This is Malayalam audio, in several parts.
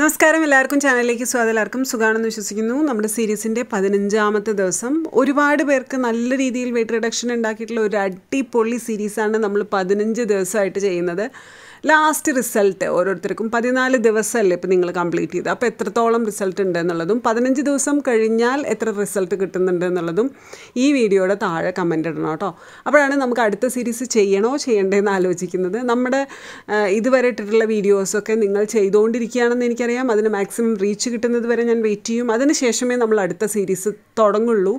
നമസ്കാരം എല്ലാവർക്കും ചാനലിലേക്ക് സ്വാഗതം എല്ലാവർക്കും സുഖമാണെന്ന് വിശ്വസിക്കുന്നു നമ്മുടെ സീരീസിൻ്റെ പതിനഞ്ചാമത്തെ ദിവസം ഒരുപാട് പേർക്ക് നല്ല രീതിയിൽ വെയിറ്റ് റിഡക്ഷൻ ഉണ്ടാക്കിയിട്ടുള്ള ഒരു അടിപൊളി സീരീസാണ് നമ്മൾ പതിനഞ്ച് ദിവസമായിട്ട് ചെയ്യുന്നത് ലാസ്റ്റ് റിസൾട്ട് ഓരോരുത്തർക്കും പതിനാല് ദിവസമല്ലേ ഇപ്പോൾ നിങ്ങൾ കംപ്ലീറ്റ് ചെയ്ത് അപ്പോൾ എത്രത്തോളം റിസൾട്ട് ഉണ്ട് എന്നുള്ളതും പതിനഞ്ച് ദിവസം കഴിഞ്ഞാൽ എത്ര റിസൾട്ട് കിട്ടുന്നുണ്ട് എന്നുള്ളതും ഈ വീഡിയോയുടെ താഴെ കമൻ്റ് ഇടണം കേട്ടോ അപ്പോഴാണ് നമുക്ക് അടുത്ത സീരീസ് ചെയ്യണോ ചെയ്യണ്ടേ എന്ന് ആലോചിക്കുന്നത് നമ്മുടെ ഇതുവരെ ഇട്ടിട്ടുള്ള വീഡിയോസൊക്കെ നിങ്ങൾ ചെയ്തുകൊണ്ടിരിക്കുകയാണെന്ന് എനിക്കറിയാം അതിന് മാക്സിമം റീച്ച് കിട്ടുന്നത് വരെ ഞാൻ വെയിറ്റ് ചെയ്യും അതിനുശേഷമേ നമ്മൾ അടുത്ത സീരീസ് തുടങ്ങുള്ളൂ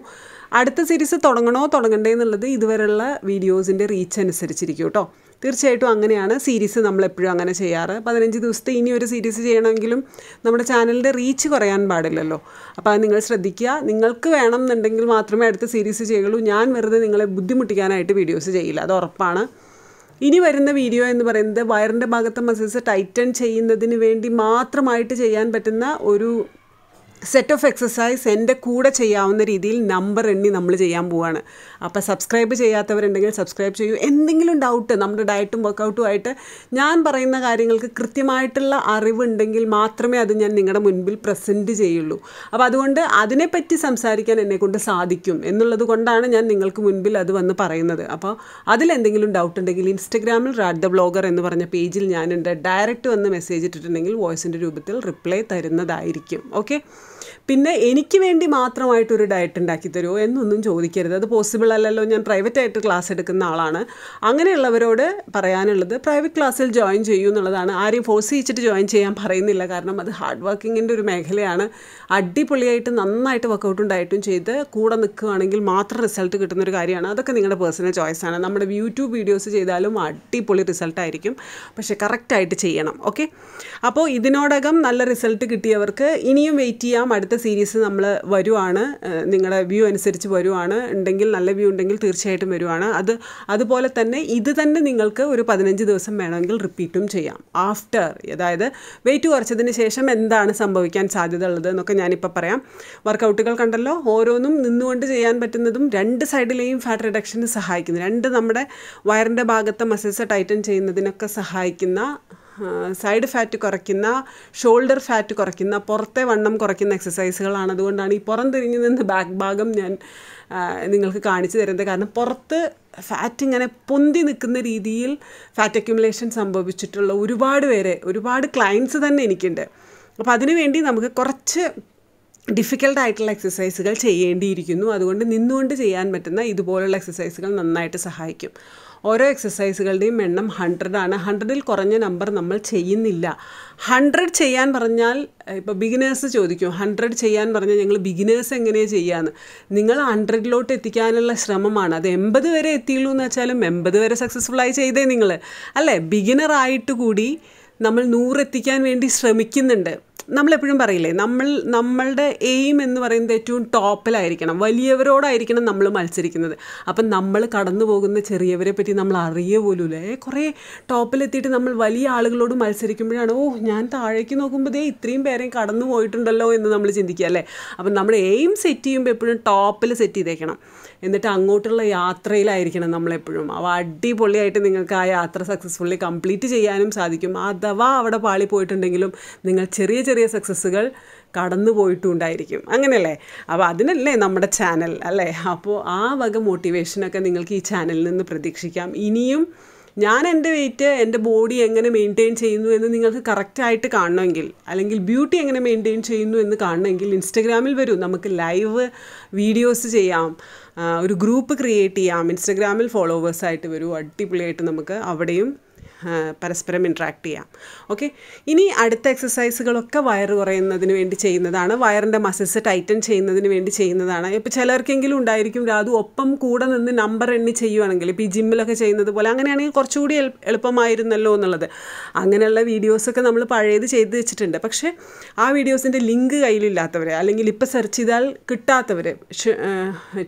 അടുത്ത സീരീസ് തുടങ്ങണോ തുടങ്ങണ്ടേ എന്നുള്ളത് ഇതുവരെയുള്ള വീഡിയോസിൻ്റെ റീച്ച് അനുസരിച്ചിരിക്കും കേട്ടോ തീർച്ചയായിട്ടും അങ്ങനെയാണ് സീരീസ് നമ്മളെപ്പോഴും അങ്ങനെ ചെയ്യാറ് പതിനഞ്ച് ദിവസത്തെ ഇനി ഒരു സീരീസ് ചെയ്യണമെങ്കിലും നമ്മുടെ ചാനലിൻ്റെ റീച്ച് കുറയാൻ പാടില്ലല്ലോ അപ്പോൾ അത് നിങ്ങൾ ശ്രദ്ധിക്കുക നിങ്ങൾക്ക് വേണം എന്നുണ്ടെങ്കിൽ മാത്രമേ അടുത്ത സീരീസ് ചെയ്യുള്ളൂ ഞാൻ വെറുതെ നിങ്ങളെ ബുദ്ധിമുട്ടിക്കാനായിട്ട് വീഡിയോസ് ചെയ്യില്ല അത് ഉറപ്പാണ് ഇനി വരുന്ന വീഡിയോ എന്ന് പറയുന്നത് വയറിൻ്റെ ഭാഗത്തെ മസിൽസ് ടൈറ്റൺ ചെയ്യുന്നതിന് വേണ്ടി മാത്രമായിട്ട് ചെയ്യാൻ പറ്റുന്ന ഒരു സെറ്റ് ഓഫ് എക്സസൈസ് എൻ്റെ കൂടെ ചെയ്യാവുന്ന രീതിയിൽ നമ്പർ എണ്ണി നമ്മൾ ചെയ്യാൻ പോവാണ് അപ്പോൾ സബ്സ്ക്രൈബ് ചെയ്യാത്തവരുണ്ടെങ്കിൽ സബ്സ്ക്രൈബ് ചെയ്യൂ എന്തെങ്കിലും ഡൗട്ട് നമ്മുടെ ഡയറ്റും വർക്കൗട്ടും ആയിട്ട് ഞാൻ പറയുന്ന കാര്യങ്ങൾക്ക് കൃത്യമായിട്ടുള്ള അറിവുണ്ടെങ്കിൽ മാത്രമേ അത് ഞാൻ നിങ്ങളുടെ മുൻപിൽ പ്രസൻറ്റ് ചെയ്യുള്ളൂ അപ്പോൾ അതുകൊണ്ട് അതിനെപ്പറ്റി സംസാരിക്കാൻ എന്നെക്കൊണ്ട് സാധിക്കും എന്നുള്ളത് കൊണ്ടാണ് ഞാൻ നിങ്ങൾക്ക് മുൻപിൽ അത് വന്ന് പറയുന്നത് അപ്പോൾ അതിലെന്തെങ്കിലും ഡൗട്ട് ഉണ്ടെങ്കിൽ ഇൻസ്റ്റഗ്രാമിൽ റാഡ് ദ ബ്ലോഗർ എന്ന് പറഞ്ഞ പേജിൽ ഞാനുണ്ട് ഡയറക്റ്റ് വന്ന് മെസ്സേജ് ഇട്ടിട്ടുണ്ടെങ്കിൽ വോയിസിൻ്റെ രൂപത്തിൽ റിപ്ലൈ തരുന്നതായിരിക്കും ഓക്കെ പിന്നെ എനിക്ക് വേണ്ടി മാത്രമായിട്ടൊരു ഡയറ്റ് ഉണ്ടാക്കി തരുമോ എന്നൊന്നും ചോദിക്കരുത് അത് പോസിബിൾ അല്ലല്ലോ ഞാൻ പ്രൈവറ്റ് ആയിട്ട് ക്ലാസ് എടുക്കുന്ന ആളാണ് അങ്ങനെയുള്ളവരോട് പറയാനുള്ളത് പ്രൈവറ്റ് ക്ലാസ്സിൽ ജോയിൻ ചെയ്യൂ എന്നുള്ളതാണ് ആരെയും ഫോഴ്സ് ചെയ്യിച്ചിട്ട് ജോയിൻ ചെയ്യാൻ പറയുന്നില്ല കാരണം അത് ഹാർഡ് വർക്കിങ്ങിൻ്റെ ഒരു മേഖലയാണ് അടിപൊളിയായിട്ട് നന്നായിട്ട് വർക്കൗട്ടും ഡയറ്റും ചെയ്ത് കൂടെ നിൽക്കുകയാണെങ്കിൽ മാത്രം റിസൾട്ട് കിട്ടുന്ന ഒരു കാര്യമാണ് അതൊക്കെ നിങ്ങളുടെ പേഴ്സണൽ ചോയ്സാണ് നമ്മുടെ യൂട്യൂബ് വീഡിയോസ് ചെയ്താലും അടിപൊളി റിസൾട്ടായിരിക്കും പക്ഷേ കറക്റ്റായിട്ട് ചെയ്യണം ഓക്കെ അപ്പോൾ ഇതിനോടകം നല്ല റിസൾട്ട് കിട്ടിയവർക്ക് ഇനിയും വെയിറ്റ് ചെയ്യാം അടുത്ത അടുത്ത സീരീസ് നമ്മൾ വരുവാണ് നിങ്ങളുടെ വ്യൂ അനുസരിച്ച് വരുവാണ് ഉണ്ടെങ്കിൽ നല്ല വ്യൂ ഉണ്ടെങ്കിൽ തീർച്ചയായിട്ടും വരുവാണ് അത് അതുപോലെ തന്നെ ഇത് തന്നെ നിങ്ങൾക്ക് ഒരു പതിനഞ്ച് ദിവസം വേണമെങ്കിൽ റിപ്പീറ്റും ചെയ്യാം ആഫ്റ്റർ അതായത് വെയിറ്റ് കുറച്ചതിന് ശേഷം എന്താണ് സംഭവിക്കാൻ സാധ്യത ഉള്ളത് എന്നൊക്കെ ഞാനിപ്പോൾ പറയാം വർക്കൗട്ടുകൾ കണ്ടല്ലോ ഓരോന്നും നിന്നുകൊണ്ട് ചെയ്യാൻ പറ്റുന്നതും രണ്ട് സൈഡിലെയും ഫാറ്റ് റിഡക്ഷന് സഹായിക്കുന്നു രണ്ട് നമ്മുടെ വയറിൻ്റെ ഭാഗത്തെ മസിൽസ് ടൈറ്റൻ ചെയ്യുന്നതിനൊക്കെ സഹായിക്കുന്ന സൈഡ് ഫാറ്റ് കുറയ്ക്കുന്ന ഷോൾഡർ ഫാറ്റ് കുറയ്ക്കുന്ന പുറത്തെ വണ്ണം കുറയ്ക്കുന്ന എക്സസൈസുകളാണ് അതുകൊണ്ടാണ് ഈ പുറം തിരിഞ്ഞു നിന്ന് ബാക്ക് ഭാഗം ഞാൻ നിങ്ങൾക്ക് കാണിച്ചു തരുന്നത് കാരണം പുറത്ത് ഫാറ്റ് ഇങ്ങനെ പൊന്തി നിൽക്കുന്ന രീതിയിൽ ഫാറ്റ് അക്യുമുലേഷൻ സംഭവിച്ചിട്ടുള്ള ഒരുപാട് പേരെ ഒരുപാട് ക്ലയൻസ് തന്നെ എനിക്കുണ്ട് അപ്പോൾ അതിനുവേണ്ടി നമുക്ക് കുറച്ച് ഡിഫിക്കൽട്ടായിട്ടുള്ള എക്സസൈസുകൾ ചെയ്യേണ്ടിയിരിക്കുന്നു അതുകൊണ്ട് നിന്നുകൊണ്ട് ചെയ്യാൻ പറ്റുന്ന ഇതുപോലുള്ള എക്സസൈസുകൾ നന്നായിട്ട് സഹായിക്കും ഓരോ എക്സസൈസുകളുടെയും എണ്ണം ഹൺഡ്രഡാണ് ഹൺഡ്രഡിൽ കുറഞ്ഞ നമ്പർ നമ്മൾ ചെയ്യുന്നില്ല ഹൺഡ്രഡ് ചെയ്യാൻ പറഞ്ഞാൽ ഇപ്പോൾ ബിഗിനേഴ്സ് ചോദിക്കും ഹൺഡ്രഡ് ചെയ്യാൻ പറഞ്ഞാൽ ഞങ്ങൾ ബിഗിനേഴ്സ് എങ്ങനെയാണ് ചെയ്യാന്ന് നിങ്ങൾ ഹൺഡ്രഡിലോട്ട് എത്തിക്കാനുള്ള ശ്രമമാണ് അത് എൺപത് വരെ എത്തിയുള്ളൂ എന്ന് വെച്ചാലും എൺപത് വരെ സക്സസ്ഫുള്ളായി ചെയ്തേ നിങ്ങൾ അല്ലേ ബിഗിനറായിട്ട് കൂടി നമ്മൾ നൂറെത്തിക്കാൻ വേണ്ടി ശ്രമിക്കുന്നുണ്ട് നമ്മളെപ്പോഴും പറയില്ലേ നമ്മൾ നമ്മളുടെ എയിം എന്ന് പറയുന്നത് ഏറ്റവും ടോപ്പിലായിരിക്കണം വലിയവരോടായിരിക്കണം നമ്മൾ മത്സരിക്കുന്നത് അപ്പം നമ്മൾ കടന്നു പോകുന്ന ചെറിയവരെ പറ്റി നമ്മൾ അറിയ പോലുമില്ല കുറേ ടോപ്പിലെത്തിയിട്ട് നമ്മൾ വലിയ ആളുകളോട് മത്സരിക്കുമ്പോഴാണ് ഓ ഞാൻ താഴേക്ക് നോക്കുമ്പോൾ ദേ ഇത്രയും പേരെയും കടന്നു പോയിട്ടുണ്ടല്ലോ എന്ന് നമ്മൾ ചിന്തിക്കുക അല്ലേ അപ്പം നമ്മൾ എയിം സെറ്റ് ചെയ്യുമ്പോൾ എപ്പോഴും ടോപ്പിൽ സെറ്റ് ചെയ്തേക്കണം എന്നിട്ട് അങ്ങോട്ടുള്ള യാത്രയിലായിരിക്കണം നമ്മളെപ്പോഴും അവ അടിപൊളിയായിട്ട് നിങ്ങൾക്ക് ആ യാത്ര സക്സസ്ഫുള്ളി കംപ്ലീറ്റ് ചെയ്യാനും സാധിക്കും അഥവാ അവിടെ പാളി പോയിട്ടുണ്ടെങ്കിലും നിങ്ങൾ ചെറിയ ചെറിയ സക്സസ്സുകൾ കടന്നു പോയിട്ടുണ്ടായിരിക്കും അങ്ങനെയല്ലേ അപ്പോൾ അതിനല്ലേ നമ്മുടെ ചാനൽ അല്ലേ അപ്പോൾ ആ വക മോട്ടിവേഷനൊക്കെ നിങ്ങൾക്ക് ഈ ചാനലിൽ നിന്ന് പ്രതീക്ഷിക്കാം ഇനിയും ഞാൻ എൻ്റെ വെയിറ്റ് എൻ്റെ ബോഡി എങ്ങനെ മെയിൻറ്റെയിൻ ചെയ്യുന്നു എന്ന് നിങ്ങൾക്ക് കറക്റ്റായിട്ട് കാണണമെങ്കിൽ അല്ലെങ്കിൽ ബ്യൂട്ടി എങ്ങനെ മെയിൻറ്റെയിൻ ചെയ്യുന്നു എന്ന് കാണണമെങ്കിൽ ഇൻസ്റ്റഗ്രാമിൽ വരും നമുക്ക് ലൈവ് വീഡിയോസ് ചെയ്യാം ഒരു ഗ്രൂപ്പ് ക്രിയേറ്റ് ചെയ്യാം ഇൻസ്റ്റഗ്രാമിൽ ഫോളോവേഴ്സായിട്ട് വരും അടിപൊളിയായിട്ട് നമുക്ക് അവിടെയും പരസ്പരം ഇൻട്രാക്ട് ചെയ്യാം ഓക്കെ ഇനി അടുത്ത എക്സസൈസുകളൊക്കെ വയർ കുറയുന്നതിന് വേണ്ടി ചെയ്യുന്നതാണ് വയറിൻ്റെ മസിൽസ് ടൈറ്റൻ ചെയ്യുന്നതിന് വേണ്ടി ചെയ്യുന്നതാണ് ഇപ്പോൾ ചിലർക്കെങ്കിലും ഉണ്ടായിരിക്കും രാതു ഒപ്പം കൂടെ നിന്ന് നമ്പർ എണ്ണി ചെയ്യുവാണെങ്കിൽ ഇപ്പോൾ ഈ ജിമ്മിലൊക്കെ ചെയ്യുന്നത് പോലെ അങ്ങനെയാണെങ്കിൽ കുറച്ചുകൂടി എളുപ്പമായിരുന്നല്ലോ എന്നുള്ളത് അങ്ങനെയുള്ള വീഡിയോസൊക്കെ നമ്മൾ പഴയത് ചെയ്ത് വെച്ചിട്ടുണ്ട് പക്ഷേ ആ വീഡിയോസിൻ്റെ ലിങ്ക് കയ്യിലില്ലാത്തവർ അല്ലെങ്കിൽ ഇപ്പോൾ സെർച്ച് ചെയ്താൽ കിട്ടാത്തവർ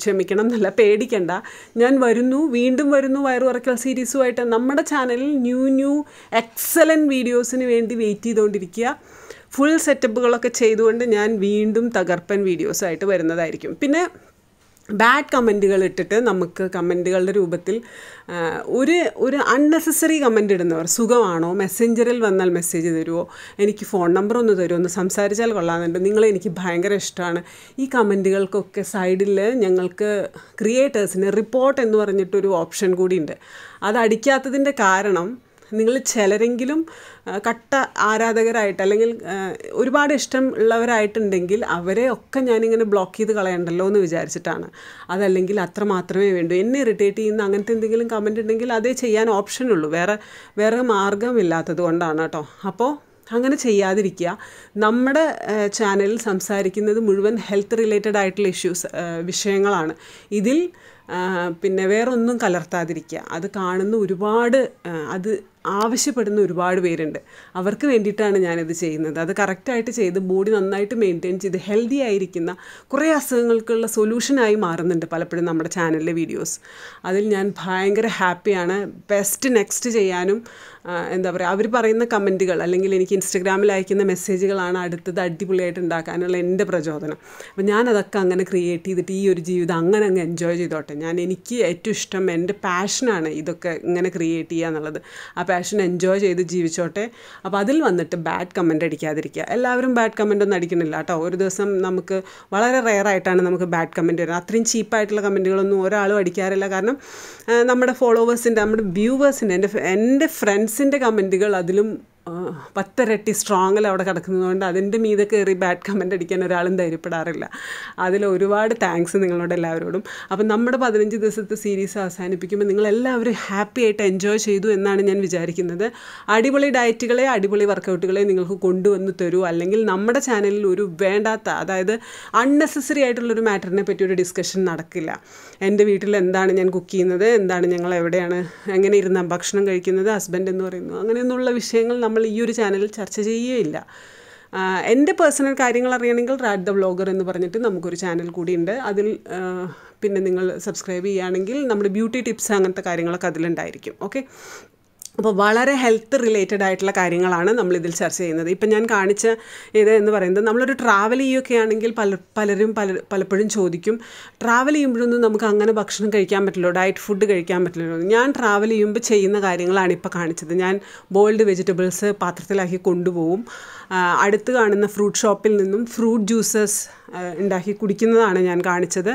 ക്ഷമിക്കണം എന്നല്ല പേടിക്കണ്ട ഞാൻ വരുന്നു വീണ്ടും വരുന്നു വയറുറക്കൽ സീരീസുമായിട്ട് നമ്മുടെ ചാനലിൽ ന്യൂ ന്യൂ ന്യൂ എക്സലൻറ്റ് വീഡിയോസിന് വേണ്ടി വെയിറ്റ് ചെയ്തുകൊണ്ടിരിക്കുക ഫുൾ സെറ്റപ്പുകളൊക്കെ ചെയ്തുകൊണ്ട് ഞാൻ വീണ്ടും തകർപ്പൻ വീഡിയോസായിട്ട് വരുന്നതായിരിക്കും പിന്നെ ബാഡ് കമൻറ്റുകൾ ഇട്ടിട്ട് നമുക്ക് കമൻറ്റുകളുടെ രൂപത്തിൽ ഒരു ഒരു അൺനെസസറി കമൻ്റ് ഇടുന്നവർ സുഖമാണോ മെസ്സഞ്ചറിൽ വന്നാൽ മെസ്സേജ് തരുമോ എനിക്ക് ഫോൺ നമ്പർ ഒന്ന് തരുമോ ഒന്ന് സംസാരിച്ചാൽ കൊള്ളാമെന്നുണ്ട് നിങ്ങളെ എനിക്ക് ഭയങ്കര ഇഷ്ടമാണ് ഈ കമൻറ്റുകൾക്കൊക്കെ സൈഡിൽ ഞങ്ങൾക്ക് ക്രിയേറ്റേഴ്സിന് റിപ്പോർട്ട് എന്ന് പറഞ്ഞിട്ടൊരു ഓപ്ഷൻ കൂടിയുണ്ട് അത് അടിക്കാത്തതിൻ്റെ കാരണം നിങ്ങൾ ചിലരെങ്കിലും കട്ട ആരാധകരായിട്ട് അല്ലെങ്കിൽ ഒരുപാട് ഇഷ്ടം ഉള്ളവരായിട്ടുണ്ടെങ്കിൽ അവരെ ഒക്കെ ഞാനിങ്ങനെ ബ്ലോക്ക് ചെയ്ത് കളയണ്ടല്ലോ എന്ന് വിചാരിച്ചിട്ടാണ് അതല്ലെങ്കിൽ അത്ര മാത്രമേ വേണ്ടൂ എന്നെ ഇറിറ്റേറ്റ് ചെയ്യുന്ന അങ്ങനത്തെ എന്തെങ്കിലും കമൻ്റ് ഉണ്ടെങ്കിൽ അതേ ചെയ്യാൻ ഓപ്ഷനുള്ളൂ വേറെ വേറെ മാർഗമില്ലാത്തത് കൊണ്ടാണ് കേട്ടോ അപ്പോൾ അങ്ങനെ ചെയ്യാതിരിക്കുക നമ്മുടെ ചാനലിൽ സംസാരിക്കുന്നത് മുഴുവൻ ഹെൽത്ത് റിലേറ്റഡ് ആയിട്ടുള്ള ഇഷ്യൂസ് വിഷയങ്ങളാണ് ഇതിൽ പിന്നെ വേറൊന്നും കലർത്താതിരിക്കുക അത് കാണുന്ന ഒരുപാട് അത് ആവശ്യപ്പെടുന്ന ഒരുപാട് പേരുണ്ട് അവർക്ക് വേണ്ടിയിട്ടാണ് ഞാനിത് ചെയ്യുന്നത് അത് കറക്റ്റായിട്ട് ചെയ്ത് ബോഡി നന്നായിട്ട് മെയിൻറ്റെയിൻ ചെയ്ത് ഹെൽത്തി ആയിരിക്കുന്ന കുറേ അസുഖങ്ങൾക്കുള്ള സൊല്യൂഷനായി മാറുന്നുണ്ട് പലപ്പോഴും നമ്മുടെ ചാനലിലെ വീഡിയോസ് അതിൽ ഞാൻ ഭയങ്കര ഹാപ്പിയാണ് ബെസ്റ്റ് നെക്സ്റ്റ് ചെയ്യാനും എന്താ പറയുക അവർ പറയുന്ന കമൻറ്റുകൾ അല്ലെങ്കിൽ എനിക്ക് ഇൻസ്റ്റഗ്രാമിൽ അയക്കുന്ന മെസ്സേജുകളാണ് അടുത്തത് അടിപൊളിയായിട്ട് ഉണ്ടാക്കാനുള്ള എൻ്റെ പ്രചോദനം അപ്പോൾ ഞാനതൊക്കെ അങ്ങനെ ക്രിയേറ്റ് ചെയ്തിട്ട് ഈ ഒരു ജീവിതം അങ്ങനെ അങ്ങ് എൻജോയ് ചെയ്തോട്ടെ ഞാൻ എനിക്ക് ഏറ്റവും ഇഷ്ടം എൻ്റെ പാഷനാണ് ഇതൊക്കെ ഇങ്ങനെ ക്രിയേറ്റ് ചെയ്യുക എന്നുള്ളത് അപ്പോൾ പാഷൻ എൻജോയ് ചെയ്ത് ജീവിച്ചോട്ടെ അപ്പോൾ അതിൽ വന്നിട്ട് ബാഡ് കമൻ്റ് അടിക്കാതിരിക്കുക എല്ലാവരും ബാഡ് കമൻ്റ് ഒന്നും അടിക്കണില്ല കേട്ടോ ഒരു ദിവസം നമുക്ക് വളരെ റെയറായിട്ടാണ് നമുക്ക് ബാഡ് കമൻ്റ് വരുന്നത് അത്രയും ചീപ്പായിട്ടുള്ള കമൻറ്റുകളൊന്നും ഒരാളും അടിക്കാറില്ല കാരണം നമ്മുടെ ഫോളോവേഴ്സിൻ്റെ നമ്മുടെ വ്യൂവേഴ്സിൻ്റെ എൻ്റെ എൻ്റെ ഫ്രണ്ട്സിൻ്റെ കമൻറ്റുകൾ അതിലും പത്തരട്ടി സ്ട്രോങ്ങിൽ അവിടെ കിടക്കുന്നതുകൊണ്ട് അതിൻ്റെ മീതെ കയറി ബാഡ് കമൻ്റ് അടിക്കാൻ ഒരാളും ധൈര്യപ്പെടാറില്ല അതിൽ ഒരുപാട് താങ്ക്സ് നിങ്ങളോട് എല്ലാവരോടും അപ്പം നമ്മുടെ പതിനഞ്ച് ദിവസത്തെ സീരീസ് അവസാനിപ്പിക്കുമ്പോൾ നിങ്ങളെല്ലാവരും ഹാപ്പി ആയിട്ട് എൻജോയ് ചെയ്തു എന്നാണ് ഞാൻ വിചാരിക്കുന്നത് അടിപൊളി ഡയറ്റുകളെ അടിപൊളി വർക്കൗട്ടുകളെ നിങ്ങൾക്ക് കൊണ്ടുവന്ന് തരൂ അല്ലെങ്കിൽ നമ്മുടെ ചാനലിൽ ഒരു വേണ്ടാത്ത അതായത് അൺനെസസറി ആയിട്ടുള്ളൊരു മാറ്ററിനെ പറ്റി ഒരു ഡിസ്കഷൻ നടക്കില്ല എൻ്റെ വീട്ടിൽ എന്താണ് ഞാൻ കുക്ക് ചെയ്യുന്നത് എന്താണ് ഞങ്ങൾ എവിടെയാണ് എങ്ങനെ ഇരുന്ന ഭക്ഷണം കഴിക്കുന്നത് ഹസ്ബൻഡ് എന്ന് പറയുന്നു അങ്ങനെയൊന്നുള്ള വിഷയങ്ങൾ നമ്മൾ നമ്മൾ ഈ ഒരു ചാനലിൽ ചർച്ച ചെയ്യുകയില്ല എൻ്റെ പേഴ്സണൽ കാര്യങ്ങൾ അറിയണമെങ്കിൽ റാഡ് ദ വ്ളോഗർ എന്ന് പറഞ്ഞിട്ട് നമുക്കൊരു ചാനൽ കൂടിയുണ്ട് അതിൽ പിന്നെ നിങ്ങൾ സബ്സ്ക്രൈബ് ചെയ്യുകയാണെങ്കിൽ നമ്മുടെ ബ്യൂട്ടി ടിപ്സ് അങ്ങനത്തെ കാര്യങ്ങളൊക്കെ അതിലുണ്ടായിരിക്കും ഓക്കെ അപ്പോൾ വളരെ ഹെൽത്ത് റിലേറ്റഡ് ആയിട്ടുള്ള കാര്യങ്ങളാണ് നമ്മളിതിൽ ചർച്ച ചെയ്യുന്നത് ഇപ്പം ഞാൻ കാണിച്ച ഇത് എന്ന് പറയുന്നത് നമ്മളൊരു ട്രാവൽ ചെയ്യുകയൊക്കെ ആണെങ്കിൽ പല പലരും പല പലപ്പോഴും ചോദിക്കും ട്രാവൽ ചെയ്യുമ്പോഴൊന്നും നമുക്ക് അങ്ങനെ ഭക്ഷണം കഴിക്കാൻ പറ്റില്ലോ ഡയറ്റ് ഫുഡ് കഴിക്കാൻ പറ്റില്ലല്ലോ ഞാൻ ട്രാവൽ ചെയ്യുമ്പോൾ ചെയ്യുന്ന കാര്യങ്ങളാണ് ഇപ്പോൾ കാണിച്ചത് ഞാൻ ബോൾഡ് വെജിറ്റബിൾസ് പാത്രത്തിലാക്കി കൊണ്ടുപോകും അടുത്ത് കാണുന്ന ഫ്രൂട്ട് ഷോപ്പിൽ നിന്നും ഫ്രൂട്ട് ജ്യൂസസ് ഉണ്ടാക്കി കുടിക്കുന്നതാണ് ഞാൻ കാണിച്ചത്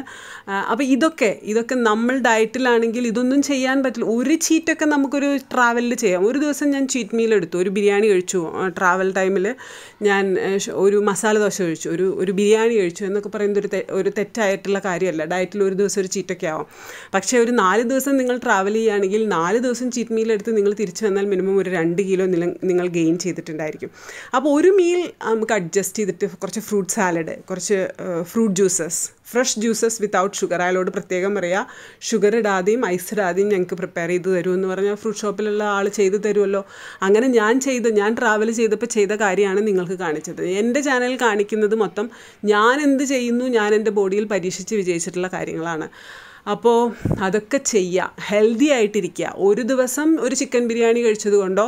അപ്പോൾ ഇതൊക്കെ ഇതൊക്കെ നമ്മൾ ഡയറ്റിലാണെങ്കിൽ ഇതൊന്നും ചെയ്യാൻ പറ്റില്ല ഒരു ചീറ്റൊക്കെ നമുക്കൊരു ട്രാവലിൽ ചെയ്യാം ഒരു ദിവസം ഞാൻ ചീറ്റ് മീൽ എടുത്തു ഒരു ബിരിയാണി കഴിച്ചു ട്രാവൽ ടൈമിൽ ഞാൻ ഒരു മസാല ദോശ കഴിച്ചു ഒരു ഒരു ബിരിയാണി കഴിച്ചു എന്നൊക്കെ പറയുന്നത് ഒരു ഒരു തെറ്റായിട്ടുള്ള കാര്യമല്ല ഡയറ്റിൽ ഒരു ദിവസം ഒരു ചീറ്റൊക്കെ ആവാം പക്ഷേ ഒരു നാല് ദിവസം നിങ്ങൾ ട്രാവൽ ചെയ്യുകയാണെങ്കിൽ നാല് ദിവസം ചീറ്റ് മീൽ എടുത്ത് നിങ്ങൾ തിരിച്ചു വന്നാൽ മിനിമം ഒരു രണ്ട് കിലോ നിങ്ങൾ ഗെയിൻ ചെയ്തിട്ടുണ്ടായിരിക്കും അപ്പോൾ ഒരു മീൽ നമുക്ക് അഡ്ജസ്റ്റ് ചെയ്തിട്ട് കുറച്ച് ഫ്രൂട്ട് സാലഡ് കുറച്ച് fruit juices fresh juices without sugar അയാളോട് പ്രത്യേകം പറയുക ഷുഗർ ഇടാതെയും ഐസ് ഇടാതെയും ഞങ്ങൾക്ക് പ്രിപ്പയർ ചെയ്ത് തരൂ എന്ന് പറഞ്ഞാൽ ഫ്രൂട്ട് ഷോപ്പിലുള്ള ആൾ ചെയ്ത് തരുമല്ലോ അങ്ങനെ ഞാൻ ചെയ്ത് ഞാൻ ട്രാവൽ ചെയ്തപ്പോൾ ചെയ്ത കാര്യമാണ് നിങ്ങൾക്ക് കാണിച്ചത് എൻ്റെ ചാനൽ കാണിക്കുന്നത് മൊത്തം ഞാൻ എന്ത് ചെയ്യുന്നു ഞാൻ എൻ്റെ ബോഡിയിൽ പരീക്ഷിച്ച് വിജയിച്ചിട്ടുള്ള കാര്യങ്ങളാണ് അപ്പോൾ അതൊക്കെ ചെയ്യുക ഹെൽത്തി ആയിട്ടിരിക്കുക ഒരു ദിവസം ഒരു ചിക്കൻ ബിരിയാണി കഴിച്ചത് കൊണ്ടോ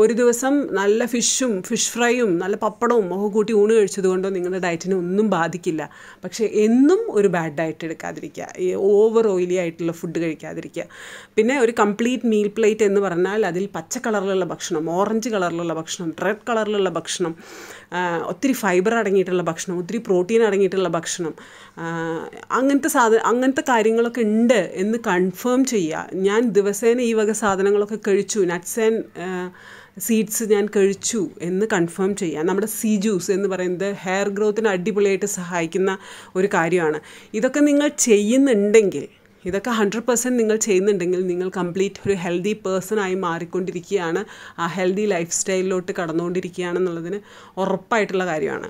ഒരു ദിവസം നല്ല ഫിഷും ഫിഷ് ഫ്രൈയും നല്ല പപ്പടവും ഒക്കെ കൂട്ടി ഊണ് കഴിച്ചതുകൊണ്ടോ നിങ്ങളുടെ ഡയറ്റിനെ ഒന്നും ബാധിക്കില്ല പക്ഷേ എന്നും ഒരു ബാഡ് ഡയറ്റ് എടുക്കാതിരിക്കുക ഈ ഓവർ ഓയിലി ആയിട്ടുള്ള ഫുഡ് കഴിക്കാതിരിക്കുക പിന്നെ ഒരു കംപ്ലീറ്റ് മീൽ പ്ലേറ്റ് എന്ന് പറഞ്ഞാൽ അതിൽ പച്ച കളറിലുള്ള ഭക്ഷണം ഓറഞ്ച് കളറിലുള്ള ഭക്ഷണം റെഡ് കളറിലുള്ള ഭക്ഷണം ഒത്തിരി ഫൈബർ അടങ്ങിയിട്ടുള്ള ഭക്ഷണം ഒത്തിരി പ്രോട്ടീൻ അടങ്ങിയിട്ടുള്ള ഭക്ഷണം അങ്ങനത്തെ സാധന അങ്ങനത്തെ കാര്യങ്ങളൊക്കെ ഉണ്ട് എന്ന് കൺഫേം ചെയ്യുക ഞാൻ ദിവസേന ഈ വക സാധനങ്ങളൊക്കെ കഴിച്ചു നട്ട്സ് ആൻഡ് സീഡ്സ് ഞാൻ കഴിച്ചു എന്ന് കൺഫേം ചെയ്യാം നമ്മുടെ സീ ജ്യൂസ് എന്ന് പറയുന്നത് ഹെയർ ഗ്രോത്തിന് അടിപൊളിയായിട്ട് സഹായിക്കുന്ന ഒരു കാര്യമാണ് ഇതൊക്കെ നിങ്ങൾ ചെയ്യുന്നുണ്ടെങ്കിൽ ഇതൊക്കെ ഹൺഡ്രഡ് പെർസെൻറ്റ് നിങ്ങൾ ചെയ്യുന്നുണ്ടെങ്കിൽ നിങ്ങൾ കംപ്ലീറ്റ് ഒരു ഹെൽത്തി പേഴ്സണായി മാറിക്കൊണ്ടിരിക്കുകയാണ് ആ ഹെൽത്തി ലൈഫ് സ്റ്റൈലിലോട്ട് കടന്നുകൊണ്ടിരിക്കുകയാണെന്നുള്ളതിന് ഉറപ്പായിട്ടുള്ള കാര്യമാണ്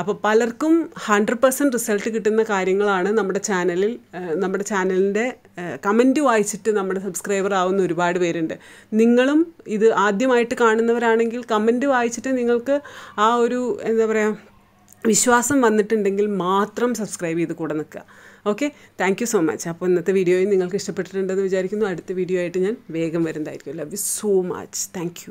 അപ്പോൾ പലർക്കും ഹൺഡ്രഡ് പെർസെൻറ്റ് റിസൾട്ട് കിട്ടുന്ന കാര്യങ്ങളാണ് നമ്മുടെ ചാനലിൽ നമ്മുടെ ചാനലിൻ്റെ കമൻറ്റ് വായിച്ചിട്ട് നമ്മുടെ സബ്സ്ക്രൈബർ ആവുന്ന ഒരുപാട് പേരുണ്ട് നിങ്ങളും ഇത് ആദ്യമായിട്ട് കാണുന്നവരാണെങ്കിൽ കമൻറ്റ് വായിച്ചിട്ട് നിങ്ങൾക്ക് ആ ഒരു എന്താ പറയുക വിശ്വാസം വന്നിട്ടുണ്ടെങ്കിൽ മാത്രം സബ്സ്ക്രൈബ് ചെയ്ത് കൂടെ നിൽക്കുക okay thank you so much അപ്പോൾ ഇന്നത്തെ വീഡിയോയും നിങ്ങൾക്ക് ഇഷ്ടപ്പെട്ടിട്ടുണ്ടെന്ന് വിചാരിക്കുന്നു അടുത്ത വീഡിയോ ആയിട്ട് ഞാൻ വേഗം വരുന്നതായിരിക്കും love you so much thank